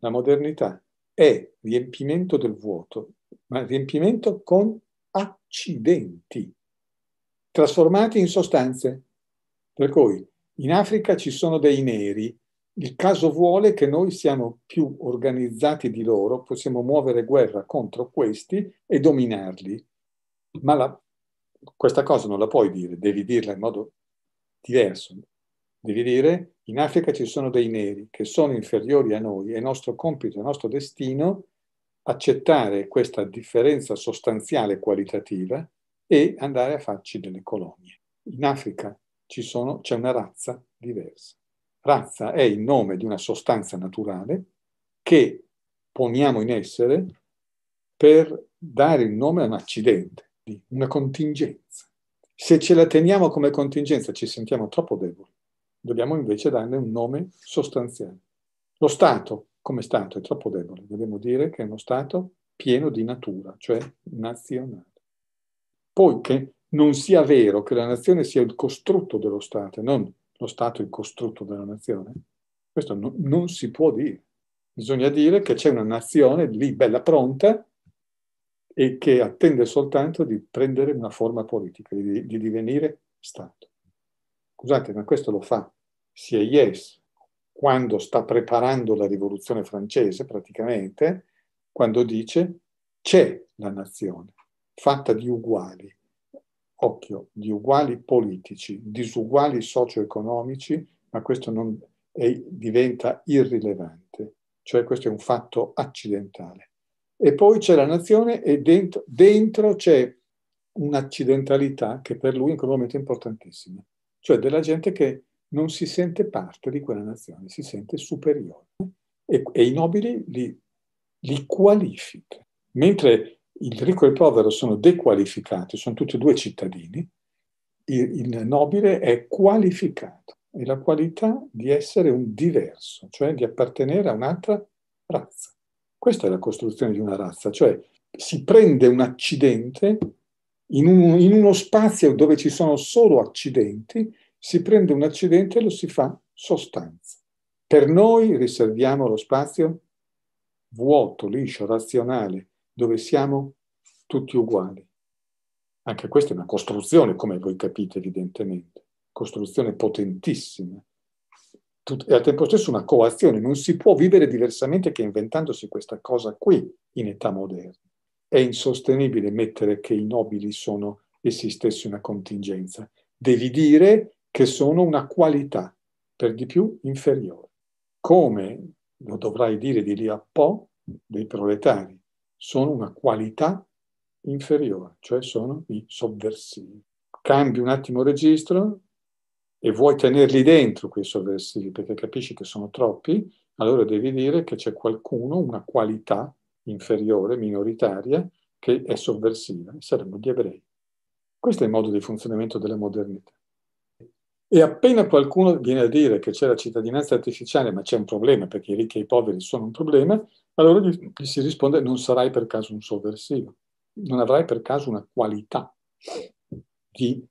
La modernità è riempimento del vuoto, ma riempimento con accidenti, trasformati in sostanze. Per cui in Africa ci sono dei neri, il caso vuole che noi siamo più organizzati di loro, possiamo muovere guerra contro questi e dominarli, ma la, questa cosa non la puoi dire, devi dirla in modo diverso, Devi dire, in Africa ci sono dei neri che sono inferiori a noi, è nostro compito, è nostro destino accettare questa differenza sostanziale qualitativa e andare a farci delle colonie. In Africa sono, c'è una razza diversa. Razza è il nome di una sostanza naturale che poniamo in essere per dare il nome a un accidente, una contingenza. Se ce la teniamo come contingenza ci sentiamo troppo deboli dobbiamo invece darne un nome sostanziale. Lo Stato, come Stato, è troppo debole, dobbiamo dire che è uno Stato pieno di natura, cioè nazionale. Poiché non sia vero che la nazione sia il costrutto dello Stato e non lo Stato il costrutto della nazione, questo no, non si può dire. Bisogna dire che c'è una nazione lì bella pronta e che attende soltanto di prendere una forma politica, di, di divenire Stato. Scusate, ma questo lo fa CIS quando sta preparando la rivoluzione francese praticamente, quando dice c'è la nazione fatta di uguali, occhio, di uguali politici, disuguali socio-economici, ma questo non, è, diventa irrilevante, cioè questo è un fatto accidentale. E poi c'è la nazione e dentro, dentro c'è un'accidentalità che per lui in quel momento è importantissima cioè della gente che non si sente parte di quella nazione, si sente superiore e, e i nobili li, li qualifica. Mentre il ricco e il povero sono dequalificati, sono tutti e due cittadini, il, il nobile è qualificato e la qualità di essere un diverso, cioè di appartenere a un'altra razza. Questa è la costruzione di una razza, cioè si prende un accidente in, un, in uno spazio dove ci sono solo accidenti, si prende un accidente e lo si fa sostanza. Per noi riserviamo lo spazio vuoto, liscio, razionale, dove siamo tutti uguali. Anche questa è una costruzione, come voi capite evidentemente, costruzione potentissima. E al tempo stesso una coazione, non si può vivere diversamente che inventandosi questa cosa qui in età moderna. È insostenibile mettere che i nobili sono essi stessi una contingenza. Devi dire che sono una qualità, per di più inferiore. Come lo dovrai dire di lì a po' dei proletari, sono una qualità inferiore, cioè sono i sovversivi. Cambi un attimo registro e vuoi tenerli dentro quei sovversivi perché capisci che sono troppi, allora devi dire che c'è qualcuno, una qualità inferiore, minoritaria, che è sovversiva, saranno gli ebrei. Questo è il modo di funzionamento della modernità. E appena qualcuno viene a dire che c'è la cittadinanza artificiale, ma c'è un problema perché i ricchi e i poveri sono un problema, allora gli, gli si risponde non sarai per caso un sovversivo, non avrai per caso una qualità di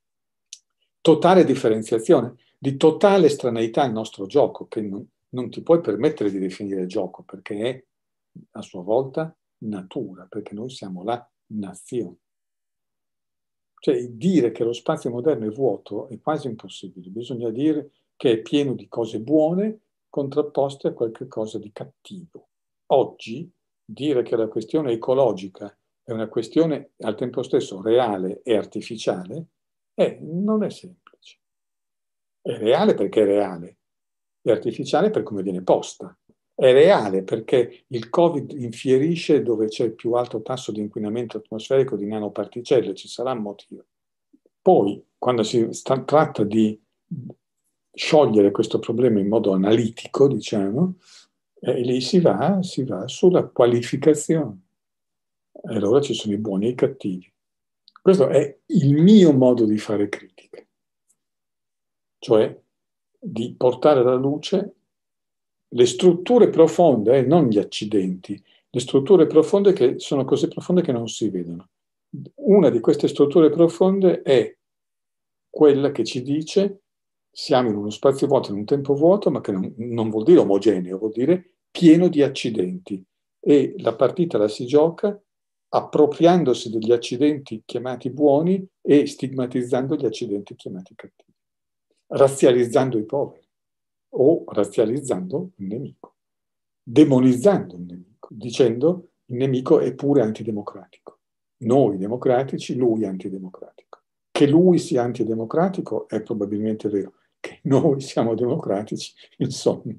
totale differenziazione, di totale straneità al nostro gioco, che non, non ti puoi permettere di definire gioco perché è a sua volta natura, perché noi siamo la nazione. Cioè dire che lo spazio moderno è vuoto è quasi impossibile, bisogna dire che è pieno di cose buone contrapposte a qualche cosa di cattivo. Oggi dire che la questione ecologica è una questione al tempo stesso reale e artificiale eh, non è semplice. È reale perché è reale, è artificiale per come viene posta è reale perché il Covid infierisce dove c'è il più alto tasso di inquinamento atmosferico di nanoparticelle, ci sarà un motivo. Poi, quando si sta, tratta di sciogliere questo problema in modo analitico, diciamo, eh, lì si va, si va sulla qualificazione. E allora ci sono i buoni e i cattivi. Questo è il mio modo di fare critica, cioè di portare alla luce le strutture profonde, eh, non gli accidenti, le strutture profonde che sono così profonde che non si vedono. Una di queste strutture profonde è quella che ci dice siamo in uno spazio vuoto, in un tempo vuoto, ma che non, non vuol dire omogeneo, vuol dire pieno di accidenti. E la partita la si gioca appropriandosi degli accidenti chiamati buoni e stigmatizzando gli accidenti chiamati cattivi, razzializzando i poveri o razzializzando il nemico, demonizzando il nemico, dicendo il nemico è pure antidemocratico, noi democratici, lui antidemocratico. Che lui sia antidemocratico è probabilmente vero, che noi siamo democratici, insomma,